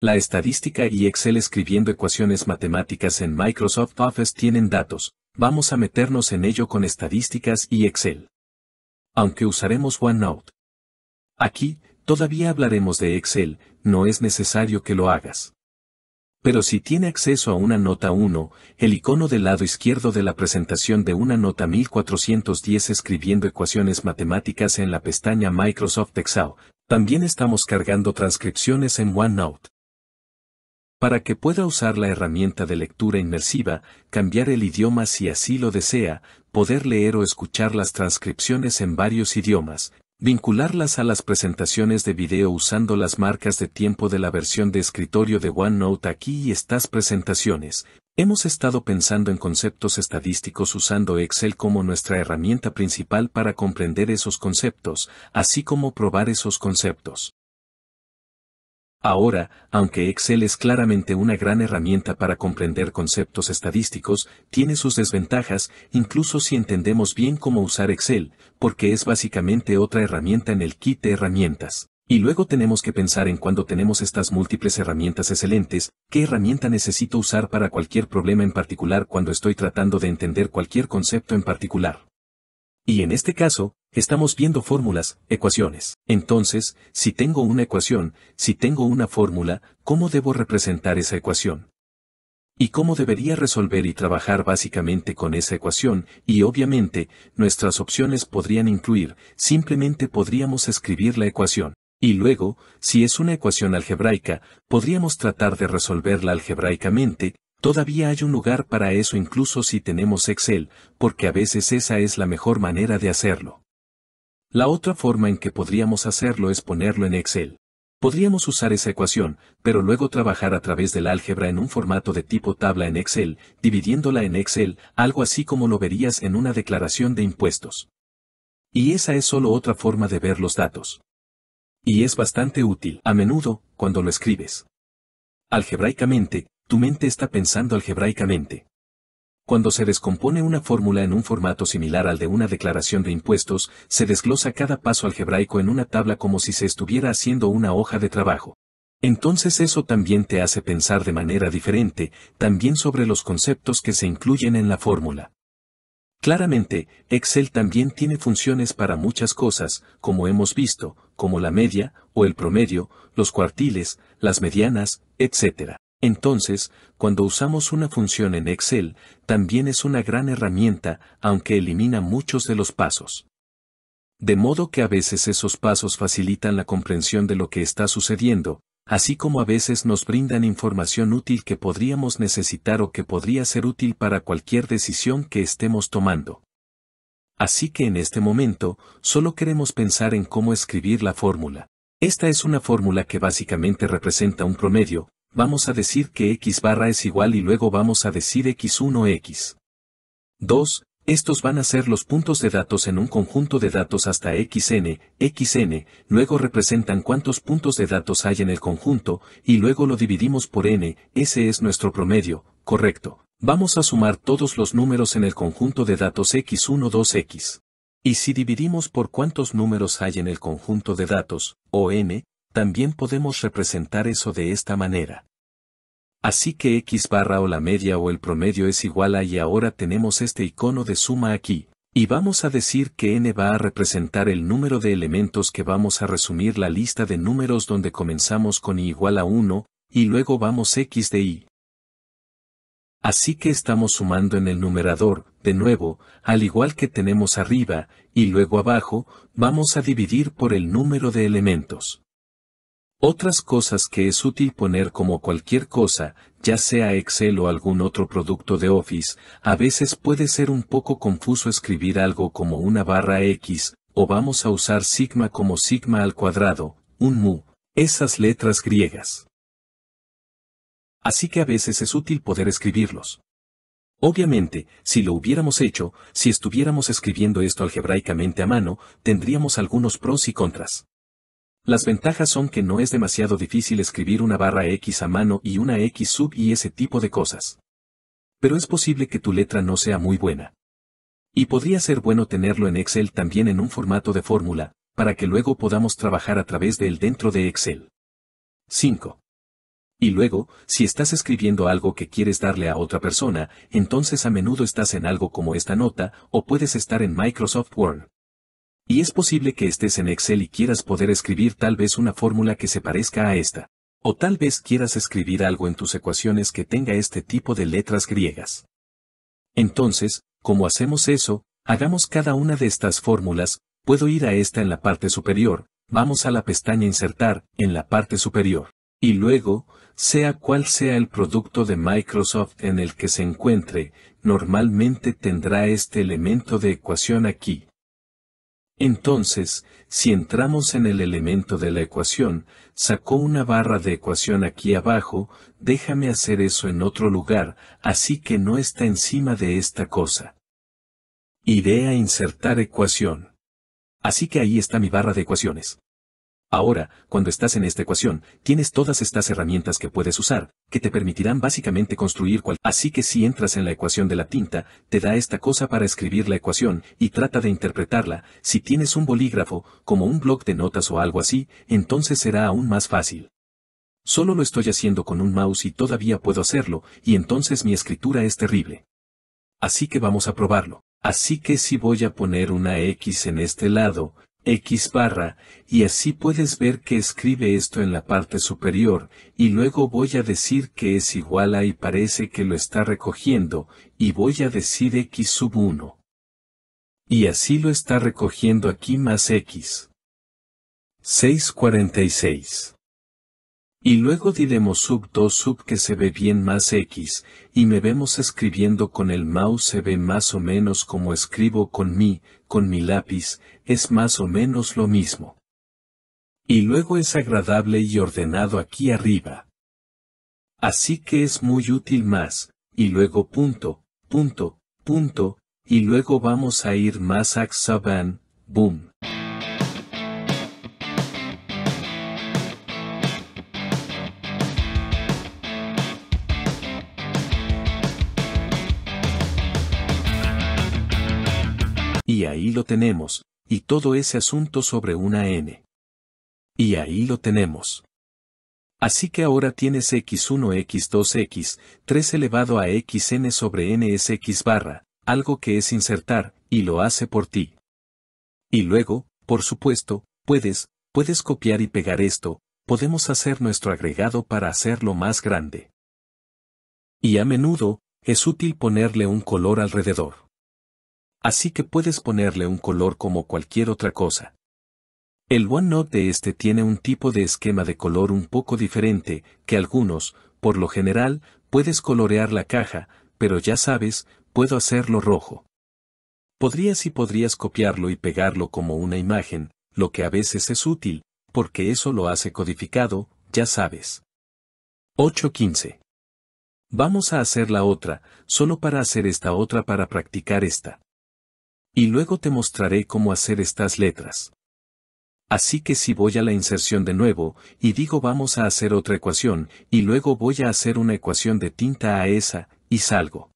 La estadística y Excel escribiendo ecuaciones matemáticas en Microsoft Office tienen datos, vamos a meternos en ello con estadísticas y Excel. Aunque usaremos OneNote. Aquí, todavía hablaremos de Excel, no es necesario que lo hagas. Pero si tiene acceso a una nota 1, el icono del lado izquierdo de la presentación de una nota 1410 escribiendo ecuaciones matemáticas en la pestaña Microsoft Excel, también estamos cargando transcripciones en OneNote. Para que pueda usar la herramienta de lectura inmersiva, cambiar el idioma si así lo desea, poder leer o escuchar las transcripciones en varios idiomas, vincularlas a las presentaciones de video usando las marcas de tiempo de la versión de escritorio de OneNote aquí y estas presentaciones. Hemos estado pensando en conceptos estadísticos usando Excel como nuestra herramienta principal para comprender esos conceptos, así como probar esos conceptos. Ahora, aunque Excel es claramente una gran herramienta para comprender conceptos estadísticos, tiene sus desventajas, incluso si entendemos bien cómo usar Excel, porque es básicamente otra herramienta en el kit de herramientas. Y luego tenemos que pensar en cuando tenemos estas múltiples herramientas excelentes, qué herramienta necesito usar para cualquier problema en particular cuando estoy tratando de entender cualquier concepto en particular. Y en este caso, Estamos viendo fórmulas, ecuaciones. Entonces, si tengo una ecuación, si tengo una fórmula, ¿cómo debo representar esa ecuación? y cómo debería resolver y trabajar básicamente con esa ecuación, y obviamente, nuestras opciones podrían incluir, simplemente podríamos escribir la ecuación. Y luego, si es una ecuación algebraica, podríamos tratar de resolverla algebraicamente, todavía hay un lugar para eso incluso si tenemos Excel, porque a veces esa es la mejor manera de hacerlo. La otra forma en que podríamos hacerlo es ponerlo en Excel. Podríamos usar esa ecuación, pero luego trabajar a través del álgebra en un formato de tipo tabla en Excel, dividiéndola en Excel, algo así como lo verías en una declaración de impuestos. Y esa es solo otra forma de ver los datos. Y es bastante útil, a menudo, cuando lo escribes. Algebraicamente, tu mente está pensando algebraicamente. Cuando se descompone una fórmula en un formato similar al de una declaración de impuestos, se desglosa cada paso algebraico en una tabla como si se estuviera haciendo una hoja de trabajo. Entonces eso también te hace pensar de manera diferente, también sobre los conceptos que se incluyen en la fórmula. Claramente, Excel también tiene funciones para muchas cosas, como hemos visto, como la media, o el promedio, los cuartiles, las medianas, etc. Entonces, cuando usamos una función en Excel, también es una gran herramienta, aunque elimina muchos de los pasos. De modo que a veces esos pasos facilitan la comprensión de lo que está sucediendo, así como a veces nos brindan información útil que podríamos necesitar o que podría ser útil para cualquier decisión que estemos tomando. Así que en este momento, solo queremos pensar en cómo escribir la fórmula. Esta es una fórmula que básicamente representa un promedio, vamos a decir que x barra es igual y luego vamos a decir x1 x. 2. Estos van a ser los puntos de datos en un conjunto de datos hasta xn, xn, luego representan cuántos puntos de datos hay en el conjunto, y luego lo dividimos por n, ese es nuestro promedio, correcto. Vamos a sumar todos los números en el conjunto de datos x1, 2x. Y si dividimos por cuántos números hay en el conjunto de datos, o n, también podemos representar eso de esta manera. Así que x barra o la media o el promedio es igual a y ahora tenemos este icono de suma aquí, y vamos a decir que n va a representar el número de elementos que vamos a resumir la lista de números donde comenzamos con i igual a 1, y luego vamos x de i. Así que estamos sumando en el numerador, de nuevo, al igual que tenemos arriba, y luego abajo, vamos a dividir por el número de elementos. Otras cosas que es útil poner como cualquier cosa, ya sea Excel o algún otro producto de Office, a veces puede ser un poco confuso escribir algo como una barra X, o vamos a usar sigma como sigma al cuadrado, un mu, esas letras griegas. Así que a veces es útil poder escribirlos. Obviamente, si lo hubiéramos hecho, si estuviéramos escribiendo esto algebraicamente a mano, tendríamos algunos pros y contras. Las ventajas son que no es demasiado difícil escribir una barra X a mano y una X sub y ese tipo de cosas. Pero es posible que tu letra no sea muy buena. Y podría ser bueno tenerlo en Excel también en un formato de fórmula, para que luego podamos trabajar a través de él dentro de Excel. 5. Y luego, si estás escribiendo algo que quieres darle a otra persona, entonces a menudo estás en algo como esta nota, o puedes estar en Microsoft Word. Y es posible que estés en Excel y quieras poder escribir tal vez una fórmula que se parezca a esta. O tal vez quieras escribir algo en tus ecuaciones que tenga este tipo de letras griegas. Entonces, como hacemos eso, hagamos cada una de estas fórmulas, puedo ir a esta en la parte superior, vamos a la pestaña Insertar, en la parte superior. Y luego, sea cual sea el producto de Microsoft en el que se encuentre, normalmente tendrá este elemento de ecuación aquí. Entonces, si entramos en el elemento de la ecuación, sacó una barra de ecuación aquí abajo, déjame hacer eso en otro lugar, así que no está encima de esta cosa. Iré a insertar ecuación. Así que ahí está mi barra de ecuaciones. Ahora, cuando estás en esta ecuación, tienes todas estas herramientas que puedes usar, que te permitirán básicamente construir cual... Así que si entras en la ecuación de la tinta, te da esta cosa para escribir la ecuación y trata de interpretarla, si tienes un bolígrafo, como un bloc de notas o algo así, entonces será aún más fácil. Solo lo estoy haciendo con un mouse y todavía puedo hacerlo, y entonces mi escritura es terrible. Así que vamos a probarlo. Así que si voy a poner una X en este lado, X barra, y así puedes ver que escribe esto en la parte superior, y luego voy a decir que es igual a y parece que lo está recogiendo, y voy a decir X sub 1. Y así lo está recogiendo aquí más X. 646. Y luego diremos sub 2 sub que se ve bien más X, y me vemos escribiendo con el mouse se ve más o menos como escribo con mi, con mi lápiz, es más o menos lo mismo. Y luego es agradable y ordenado aquí arriba. Así que es muy útil más, y luego punto, punto, punto, y luego vamos a ir más axaban, boom. Y ahí lo tenemos, y todo ese asunto sobre una n. Y ahí lo tenemos. Así que ahora tienes x1, x2, x, 3 elevado a xn sobre n es x barra, algo que es insertar, y lo hace por ti. Y luego, por supuesto, puedes, puedes copiar y pegar esto, podemos hacer nuestro agregado para hacerlo más grande. Y a menudo, es útil ponerle un color alrededor. Así que puedes ponerle un color como cualquier otra cosa. El OneNote de este tiene un tipo de esquema de color un poco diferente, que algunos, por lo general, puedes colorear la caja, pero ya sabes, puedo hacerlo rojo. Podrías y podrías copiarlo y pegarlo como una imagen, lo que a veces es útil, porque eso lo hace codificado, ya sabes. 8.15. Vamos a hacer la otra, solo para hacer esta otra para practicar esta. Y luego te mostraré cómo hacer estas letras. Así que si voy a la inserción de nuevo, y digo vamos a hacer otra ecuación, y luego voy a hacer una ecuación de tinta a esa, y salgo.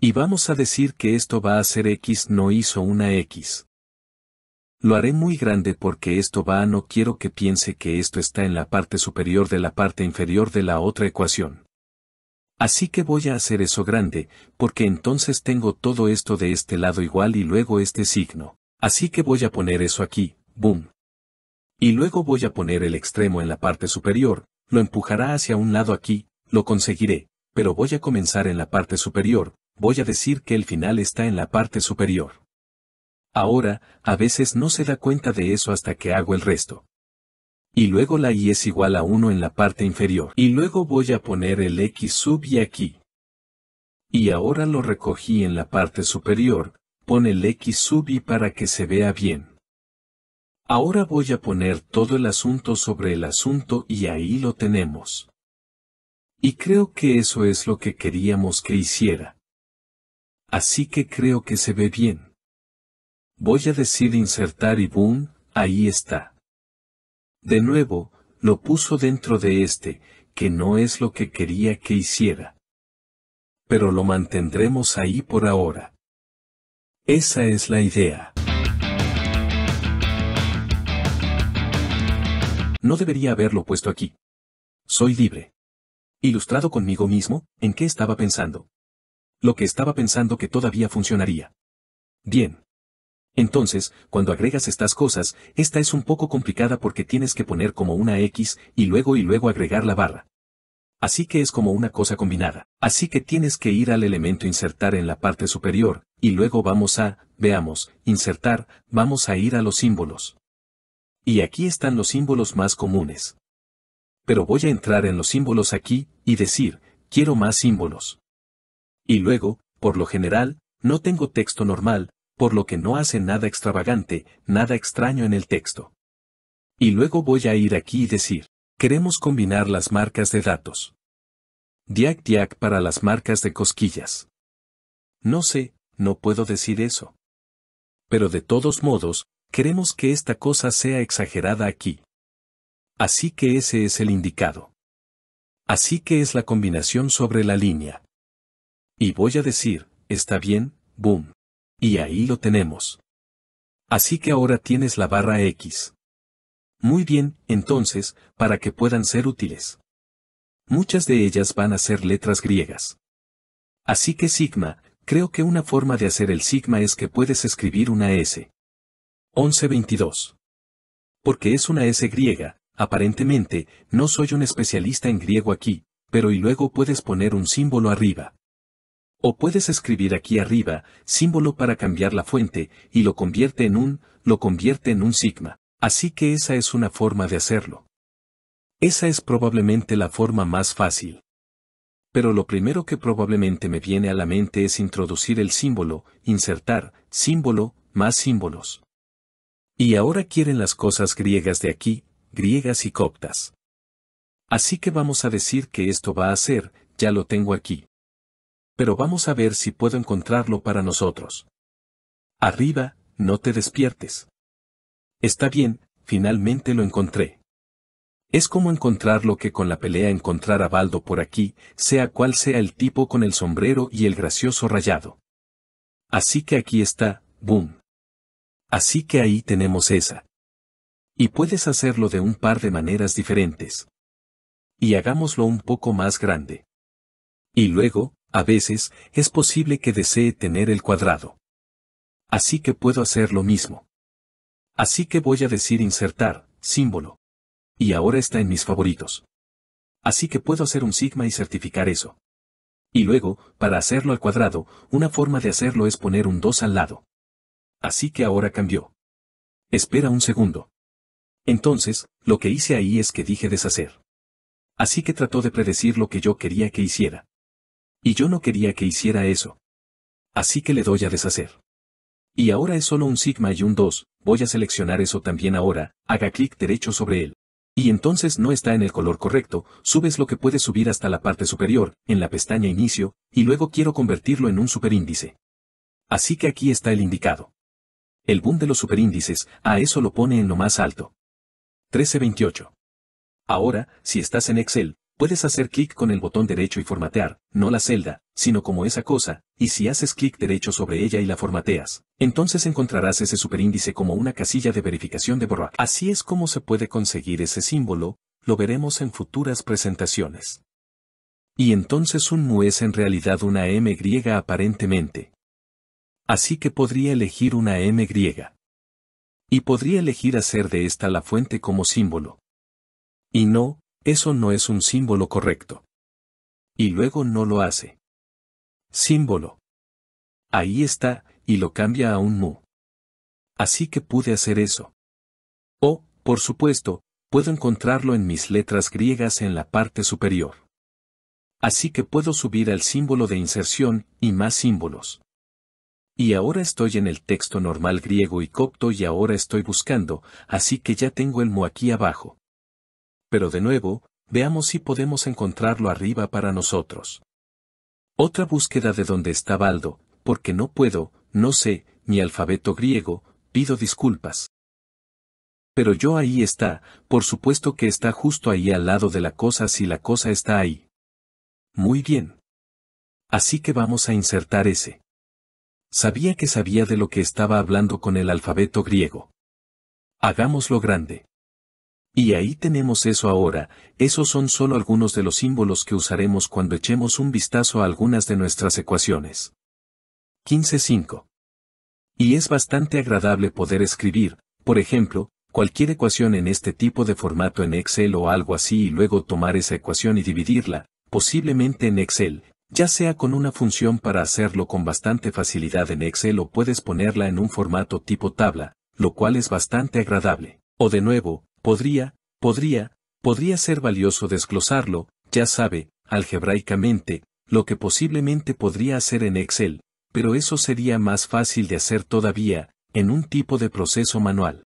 Y vamos a decir que esto va a ser x no hizo una x. Lo haré muy grande porque esto va a no quiero que piense que esto está en la parte superior de la parte inferior de la otra ecuación. Así que voy a hacer eso grande, porque entonces tengo todo esto de este lado igual y luego este signo. Así que voy a poner eso aquí, boom. Y luego voy a poner el extremo en la parte superior, lo empujará hacia un lado aquí, lo conseguiré, pero voy a comenzar en la parte superior, voy a decir que el final está en la parte superior. Ahora, a veces no se da cuenta de eso hasta que hago el resto y luego la y es igual a 1 en la parte inferior. Y luego voy a poner el x sub y aquí. Y ahora lo recogí en la parte superior, pon el x sub y para que se vea bien. Ahora voy a poner todo el asunto sobre el asunto y ahí lo tenemos. Y creo que eso es lo que queríamos que hiciera. Así que creo que se ve bien. Voy a decir insertar y boom, ahí está. De nuevo, lo puso dentro de este, que no es lo que quería que hiciera. Pero lo mantendremos ahí por ahora. Esa es la idea. No debería haberlo puesto aquí. Soy libre. Ilustrado conmigo mismo, ¿en qué estaba pensando? Lo que estaba pensando que todavía funcionaría. Bien. Entonces, cuando agregas estas cosas, esta es un poco complicada porque tienes que poner como una X y luego y luego agregar la barra. Así que es como una cosa combinada. Así que tienes que ir al elemento insertar en la parte superior, y luego vamos a, veamos, insertar, vamos a ir a los símbolos. Y aquí están los símbolos más comunes. Pero voy a entrar en los símbolos aquí, y decir, quiero más símbolos. Y luego, por lo general, no tengo texto normal, por lo que no hace nada extravagante, nada extraño en el texto. Y luego voy a ir aquí y decir, queremos combinar las marcas de datos. Diac diac para las marcas de cosquillas. No sé, no puedo decir eso. Pero de todos modos, queremos que esta cosa sea exagerada aquí. Así que ese es el indicado. Así que es la combinación sobre la línea. Y voy a decir, está bien, boom. Y ahí lo tenemos. Así que ahora tienes la barra X. Muy bien, entonces, para que puedan ser útiles. Muchas de ellas van a ser letras griegas. Así que sigma, creo que una forma de hacer el sigma es que puedes escribir una S. 1122. Porque es una S griega, aparentemente, no soy un especialista en griego aquí, pero y luego puedes poner un símbolo arriba. O puedes escribir aquí arriba, símbolo para cambiar la fuente, y lo convierte en un, lo convierte en un sigma. Así que esa es una forma de hacerlo. Esa es probablemente la forma más fácil. Pero lo primero que probablemente me viene a la mente es introducir el símbolo, insertar, símbolo, más símbolos. Y ahora quieren las cosas griegas de aquí, griegas y coptas. Así que vamos a decir que esto va a ser, ya lo tengo aquí pero vamos a ver si puedo encontrarlo para nosotros. Arriba, no te despiertes. Está bien, finalmente lo encontré. Es como encontrar lo que con la pelea encontrar a Baldo por aquí, sea cual sea el tipo con el sombrero y el gracioso rayado. Así que aquí está, boom. Así que ahí tenemos esa. Y puedes hacerlo de un par de maneras diferentes. Y hagámoslo un poco más grande. Y luego, a veces, es posible que desee tener el cuadrado. Así que puedo hacer lo mismo. Así que voy a decir insertar, símbolo. Y ahora está en mis favoritos. Así que puedo hacer un sigma y certificar eso. Y luego, para hacerlo al cuadrado, una forma de hacerlo es poner un 2 al lado. Así que ahora cambió. Espera un segundo. Entonces, lo que hice ahí es que dije deshacer. Así que trató de predecir lo que yo quería que hiciera. Y yo no quería que hiciera eso. Así que le doy a deshacer. Y ahora es solo un sigma y un 2, voy a seleccionar eso también ahora, haga clic derecho sobre él. Y entonces no está en el color correcto, subes lo que puedes subir hasta la parte superior, en la pestaña inicio, y luego quiero convertirlo en un superíndice. Así que aquí está el indicado. El boom de los superíndices, a eso lo pone en lo más alto. 1328. Ahora, si estás en Excel, Puedes hacer clic con el botón derecho y formatear, no la celda, sino como esa cosa, y si haces clic derecho sobre ella y la formateas, entonces encontrarás ese superíndice como una casilla de verificación de borrar. Así es como se puede conseguir ese símbolo, lo veremos en futuras presentaciones. Y entonces un mu es en realidad una M griega aparentemente. Así que podría elegir una M griega. Y podría elegir hacer de esta la fuente como símbolo. Y no, eso no es un símbolo correcto. Y luego no lo hace. Símbolo. Ahí está, y lo cambia a un mu. Así que pude hacer eso. O, oh, por supuesto, puedo encontrarlo en mis letras griegas en la parte superior. Así que puedo subir al símbolo de inserción y más símbolos. Y ahora estoy en el texto normal griego y copto y ahora estoy buscando, así que ya tengo el mu aquí abajo pero de nuevo, veamos si podemos encontrarlo arriba para nosotros. Otra búsqueda de donde está Baldo, porque no puedo, no sé, mi alfabeto griego, pido disculpas. Pero yo ahí está, por supuesto que está justo ahí al lado de la cosa si la cosa está ahí. Muy bien. Así que vamos a insertar ese. Sabía que sabía de lo que estaba hablando con el alfabeto griego. Hagámoslo grande. Y ahí tenemos eso ahora, esos son solo algunos de los símbolos que usaremos cuando echemos un vistazo a algunas de nuestras ecuaciones. 15.5. Y es bastante agradable poder escribir, por ejemplo, cualquier ecuación en este tipo de formato en Excel o algo así y luego tomar esa ecuación y dividirla, posiblemente en Excel, ya sea con una función para hacerlo con bastante facilidad en Excel o puedes ponerla en un formato tipo tabla, lo cual es bastante agradable. O de nuevo, podría, podría, podría ser valioso desglosarlo, ya sabe, algebraicamente, lo que posiblemente podría hacer en Excel, pero eso sería más fácil de hacer todavía, en un tipo de proceso manual.